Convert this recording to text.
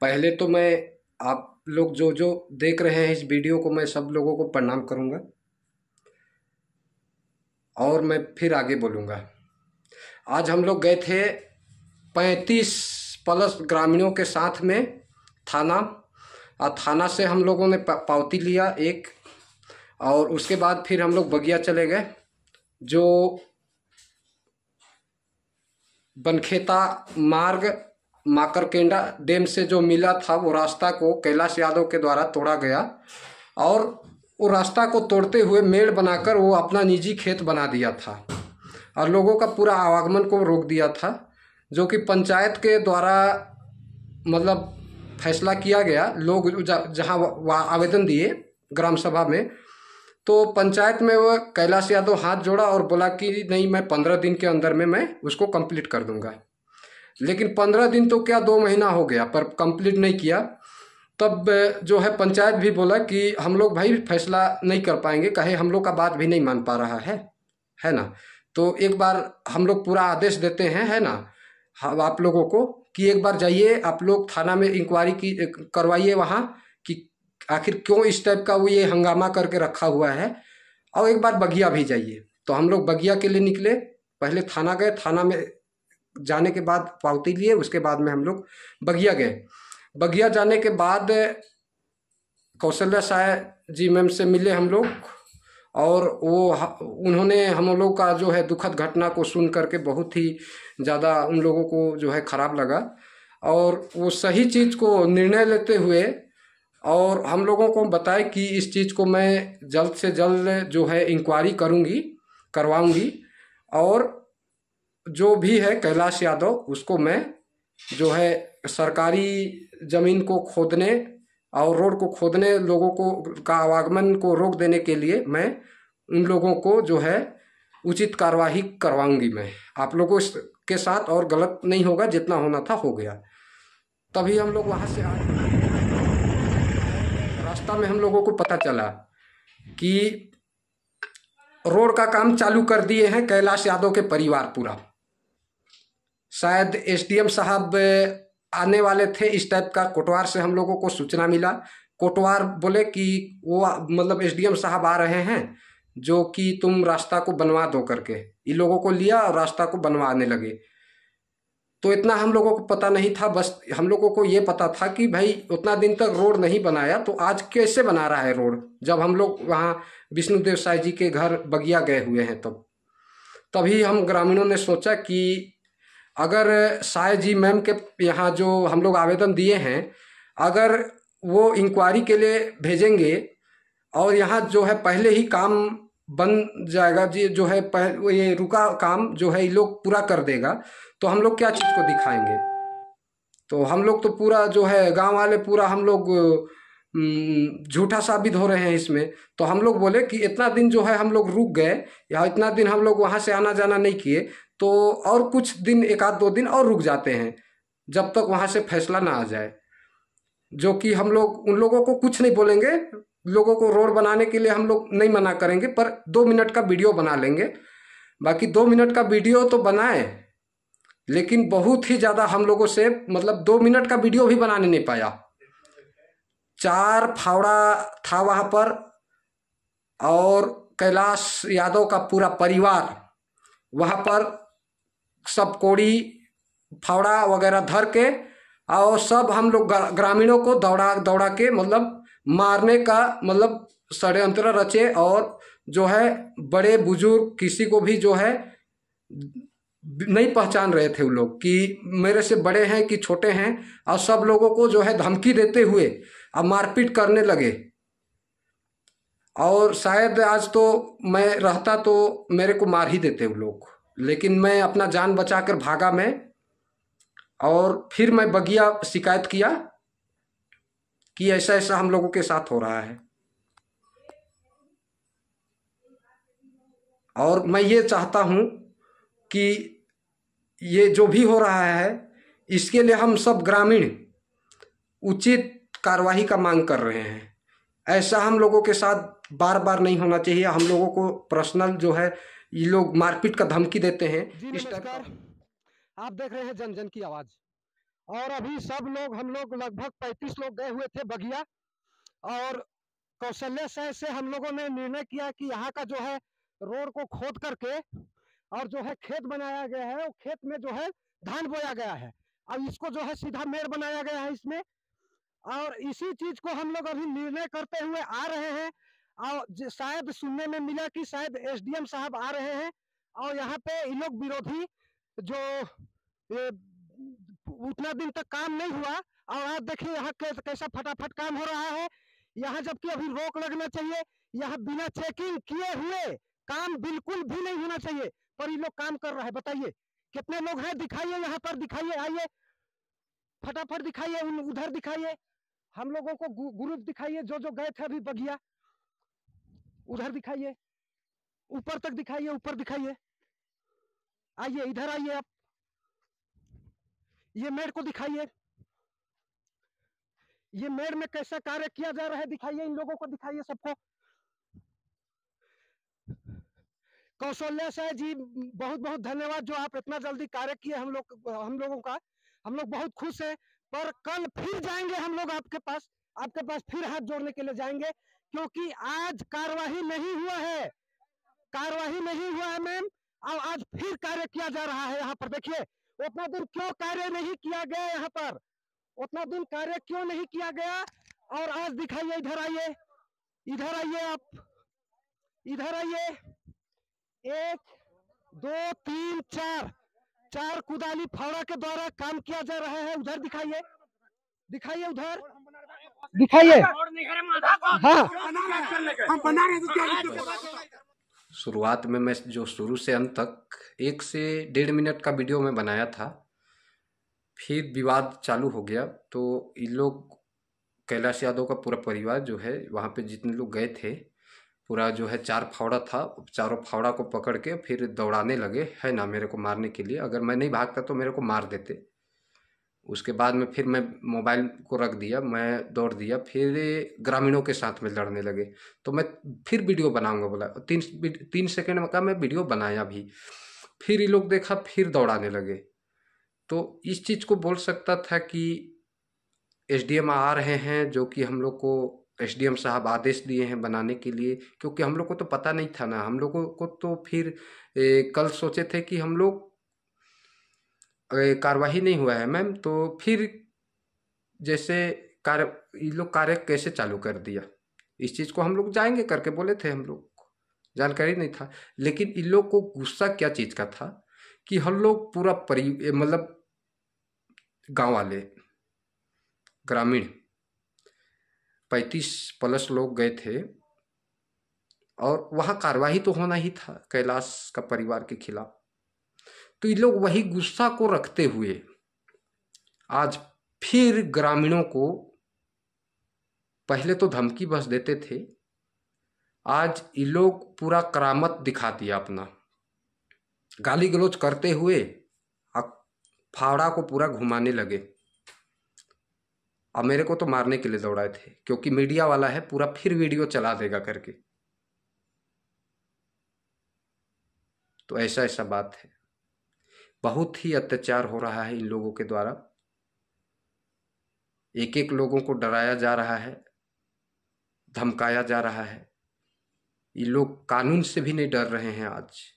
पहले तो मैं आप लोग जो जो देख रहे हैं इस वीडियो को मैं सब लोगों को प्रणाम करूँगा और मैं फिर आगे बोलूंगा आज हम लोग गए थे पैंतीस प्लस ग्रामीणों के साथ में थाना और थाना से हम लोगों ने पावती लिया एक और उसके बाद फिर हम लोग बगिया चले गए जो बनखेता मार्ग माकरकेंडा डैम से जो मिला था वो रास्ता को कैलाश यादव के द्वारा तोड़ा गया और वो रास्ता को तोड़ते हुए मेड़ बनाकर वो अपना निजी खेत बना दिया था और लोगों का पूरा आवागमन को रोक दिया था जो कि पंचायत के द्वारा मतलब फैसला किया गया लोग जहाँ आवेदन दिए ग्राम सभा में तो पंचायत में वह कैलाश यादव हाथ जोड़ा और बोला कि नहीं मैं पंद्रह दिन के अंदर में मैं उसको कंप्लीट कर दूंगा लेकिन पंद्रह दिन तो क्या दो महीना हो गया पर कंप्लीट नहीं किया तब जो है पंचायत भी बोला कि हम लोग भाई फैसला नहीं कर पाएंगे कहे हम लोग का बात भी नहीं मान पा रहा है है ना तो एक बार हम लोग पूरा आदेश देते हैं है ना हम आप लोगों को कि एक बार जाइए आप लोग थाना में इंक्वायरी की करवाइए वहाँ कि आखिर क्यों इस टाइप का वो ये हंगामा करके रखा हुआ है और एक बार बगिया भी जाइए तो हम लोग बगिया के लिए निकले पहले थाना गए थाना में जाने के बाद पावती लिए उसके बाद में हम लोग बगिया गए बगिया जाने के बाद कौशल्या साय जी मैम से मिले हम लोग और वो उन्होंने हम लोग का जो है दुखद घटना को सुन करके बहुत ही ज़्यादा उन लोगों को जो है ख़राब लगा और वो सही चीज़ को निर्णय लेते हुए और हम लोगों को बताए कि इस चीज़ को मैं जल्द से जल्द जो है इंक्वायरी करूँगी करवाऊँगी और जो भी है कैलाश यादव उसको मैं जो है सरकारी ज़मीन को खोदने और रोड को खोदने लोगों को का आवागमन को रोक देने के लिए मैं उन लोगों को जो है उचित कार्यवाही करवाऊंगी मैं आप लोगों के साथ और गलत नहीं होगा जितना होना था हो गया तभी हम लोग वहाँ से आ रास्ता में हम लोगों को पता चला कि रोड का काम चालू कर दिए हैं कैलाश यादव के परिवार पूरा शायद एसडीएम साहब आने वाले थे इस टाइप का कोटवार से हम लोगों को सूचना मिला कोटवार बोले कि वो मतलब एसडीएम साहब आ रहे हैं जो कि तुम रास्ता को बनवा दो करके इन लोगों को लिया और रास्ता को बनवाने लगे तो इतना हम लोगों को पता नहीं था बस हम लोगों को ये पता था कि भाई उतना दिन तक रोड नहीं बनाया तो आज कैसे बना रहा है रोड जब हम लोग वहाँ विष्णुदेव साई जी के घर बगिया गए हुए हैं तब तभी हम ग्रामीणों ने सोचा कि अगर साय जी मैम के यहाँ जो हम लोग आवेदन दिए हैं अगर वो इंक्वायरी के लिए भेजेंगे और यहाँ जो है पहले ही काम बन जाएगा जी जो है पहले ये रुका काम जो है ये लोग पूरा कर देगा तो हम लोग क्या चीज़ को दिखाएंगे तो हम लोग तो पूरा जो है गांव वाले पूरा हम लोग झूठा साबित हो रहे हैं इसमें तो हम लोग बोले कि इतना दिन जो है हम लोग रुक गए या इतना दिन हम लोग वहाँ से आना जाना नहीं किए तो और कुछ दिन एक आध दो दिन और रुक जाते हैं जब तक वहाँ से फैसला ना आ जाए जो कि हम लोग उन लोगों को कुछ नहीं बोलेंगे लोगों को रोड बनाने के लिए हम लोग नहीं मना करेंगे पर दो मिनट का वीडियो बना लेंगे बाकी दो मिनट का वीडियो तो बनाए लेकिन बहुत ही ज़्यादा हम लोगों से मतलब दो मिनट का वीडियो भी बनाने नहीं पाया चार फावड़ा था वहाँ पर और कैलाश यादव का पूरा परिवार वहाँ पर सब कोड़ी फावड़ा वगैरह धर के और सब हम लोग ग्रामीणों को दौड़ा दौड़ा के मतलब मारने का मतलब षड्यंत्र रचे और जो है बड़े बुजुर्ग किसी को भी जो है नहीं पहचान रहे थे वो लोग कि मेरे से बड़े हैं कि छोटे हैं और सब लोगों को जो है धमकी देते हुए अब मारपीट करने लगे और शायद आज तो मैं रहता तो मेरे को मार ही देते वो लोग लेकिन मैं अपना जान बचाकर भागा मैं और फिर मैं बगिया शिकायत किया कि ऐसा ऐसा हम लोगों के साथ हो रहा है और मैं ये चाहता हूँ कि ये जो भी हो रहा है इसके लिए हम सब ग्रामीण उचित कार्रवाई का मांग कर रहे हैं ऐसा हम लोगों के साथ बार बार नहीं होना चाहिए हम लोगों को पर्सनल जो है ये लोग मारपीट का धमकी देते हैं इस टाइप आप देख रहे हैं जन जन की आवाज और अभी सब लोग हम लोग लगभग पैंतीस लोग गए हुए थे बगिया और कौशल्य शहर से हम लोगों ने निर्णय किया कि यहाँ का जो है रोड को खोद करके और जो है खेत बनाया गया है वो खेत में जो है धान बोया गया है और इसको जो है सीधा मेड़ बनाया गया है इसमें और इसी चीज को हम लोग अभी निर्णय करते हुए आ रहे हैं और शायद सुनने में मिला कि शायद एसडीएम साहब आ रहे हैं और यहाँ पे इन लोग विरोधी जो ए, उतना दिन तक काम नहीं हुआ और आप देखिए यहाँ कैसा फटाफट काम हो रहा है यहाँ जबकि अभी रोक लगना चाहिए यहाँ बिना चेकिंग किए हुए काम बिल्कुल भी नहीं होना चाहिए पर ये लोग काम कर रहा है बताइए कितने लोग हैं दिखाइए यहाँ पर दिखाइए आइए फटाफट दिखाइए उधर दिखाइए हम लोगों को ग्रुप दिखाइए जो जो गए थे अभी बगिया उधर दिखाइए ऊपर तक दिखाइए ऊपर दिखाइए आइए इधर आइए आप ये मेड़ को दिखाइए ये मेड़ में कैसा कार्य किया जा रहा है दिखाइए इन लोगों को दिखाइए सबको कौशल्या शाह जी बहुत बहुत धन्यवाद जो आप इतना जल्दी कार्य किए हम लोग हम लोगों का हम लोग बहुत खुश हैं पर कल फिर जाएंगे हम लोग आपके पास आपके पास फिर हाथ जोड़ने के लिए जाएंगे क्योंकि आज कार्यवाही नहीं हुआ है कार्यवाही नहीं हुआ है मैम और आज फिर कार्य किया जा रहा है यहाँ पर देखिए उतना दिन क्यों कार्य नहीं किया गया यहाँ पर उतना दिन कार्य क्यों नहीं किया गया और आज दिखाइए इधर आइए इधर आइए आप इधर आइए एक दो तीन चार चार कुदाली फावड़ा के द्वारा काम किया जा रहा है उधर दिखाइए दिखाइए उधर दिखाइए हाँ तो तो शुरुआत में मैं जो शुरू से अंत तक एक से डेढ़ मिनट का वीडियो मैं बनाया था फिर विवाद चालू हो गया तो इन लोग कैलाश यादव का पूरा परिवार जो है वहाँ पे जितने लोग गए थे पूरा जो है चार फावड़ा था चारों फावड़ा को पकड़ के फिर दौड़ाने लगे है ना मेरे को मारने के लिए अगर मैं नहीं भागता तो मेरे को मार देते उसके बाद में फिर मैं मोबाइल को रख दिया मैं दौड़ दिया फिर ग्रामीणों के साथ में लड़ने लगे तो मैं फिर वीडियो बनाऊंगा बोला तीन तीन सेकेंड में कहा मैं वीडियो बनाया भी फिर ये लोग देखा फिर दौड़ाने लगे तो इस चीज़ को बोल सकता था कि एस आ रहे हैं जो कि हम लोग को एस साहब आदेश दिए हैं बनाने के लिए क्योंकि हम लोग को तो पता नहीं था ना हम लोगों को तो फिर ए, कल सोचे थे कि हम लोग कार्यवाही नहीं हुआ है मैम तो फिर जैसे कार्य ये लोग कार्य कैसे चालू कर दिया इस चीज़ को हम लोग जाएंगे करके बोले थे हम लोग जानकारी नहीं था लेकिन इन लोग को गुस्सा क्या चीज़ का था कि हम लोग पूरा परि मतलब गांव वाले ग्रामीण पैंतीस प्लस लोग गए थे और वहाँ कार्यवाही तो होना ही था कैलाश का परिवार के खिलाफ तो ये लोग वही गुस्सा को रखते हुए आज फिर ग्रामीणों को पहले तो धमकी बस देते थे आज ये लोग पूरा करामत दिखा दिया अपना गाली गलोच करते हुए फावड़ा को पूरा घुमाने लगे अब मेरे को तो मारने के लिए दौड़ाए थे क्योंकि मीडिया वाला है पूरा फिर वीडियो चला देगा करके तो ऐसा ऐसा बात है बहुत ही अत्याचार हो रहा है इन लोगों के द्वारा एक एक लोगों को डराया जा रहा है धमकाया जा रहा है ये लोग कानून से भी नहीं डर रहे हैं आज